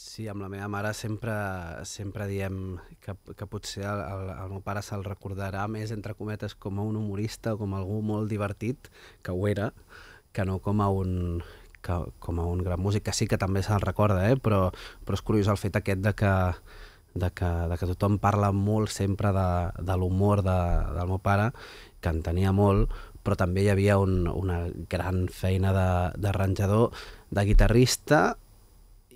Sí, amb la meva mare sempre, sempre diem que, que potser el, el, el meu pare se'l recordarà més, entre cometes, com a un humorista o com algú molt divertit, que ho era, que no com a un, que, com a un gran músic, que sí que també se'l recorda, eh? però, però és curiós el fet aquest de que, de que, de que tothom parla molt sempre de, de l'humor de, del meu pare, que en tenia molt, però també hi havia un, una gran feina d'arranjador, de, de guitarrista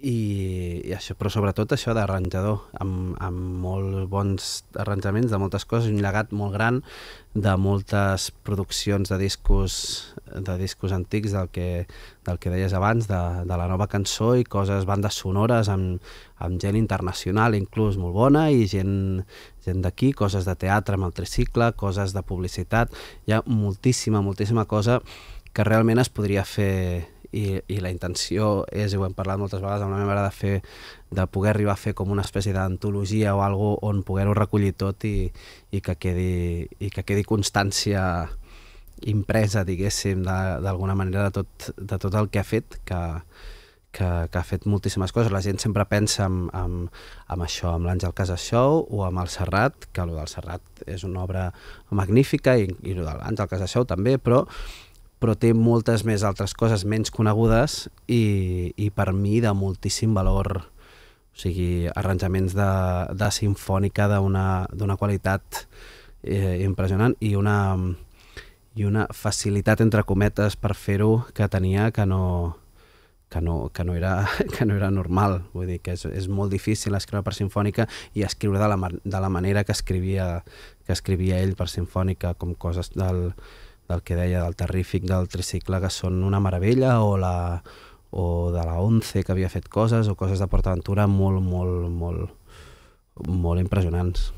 i, i això, però sobretot això d'arranjador, amb, amb molt bons arranjaments de moltes coses, un llegat molt gran de moltes produccions de discos, de discos antics del que, del que deies abans, de, de la nova cançó i coses, bandes sonores amb, amb gent internacional inclús molt bona i gent, gent d'aquí, coses de teatre amb el tricicle, coses de publicitat, hi ha moltíssima, moltíssima cosa que realment es podria fer i, i la intenció és, i ho hem parlat moltes vegades amb la meva mare, de, fer, de poder arribar a fer com una espècie d'antologia o algo on poder-ho recollir tot i, i, que quedi, i que quedi constància impresa, diguéssim, d'alguna manera de tot, de tot el que ha fet, que, que, que ha fet moltíssimes coses. La gent sempre pensa en, en, en això, amb l'Àngel Casasou o amb el Serrat, que el del Serrat és una obra magnífica i, i el de l'Àngel Casasou també, però però té moltes més altres coses menys conegudes i, i per mi de moltíssim valor. O sigui, arranjaments de, de sinfònica d'una qualitat eh, impressionant i una, i una facilitat, entre cometes, per fer-ho que tenia que no, que no, que no, era, que no era normal. Vull dir que és, és molt difícil escriure per sinfònica i escriure de la, de la manera que escrivia, que escrivia ell per sinfònica, com coses del, del que deia del terrífic del tricicle que són una meravella o la o de la 11 que havia fet coses o coses de PortAventura molt, molt, molt, molt impressionants.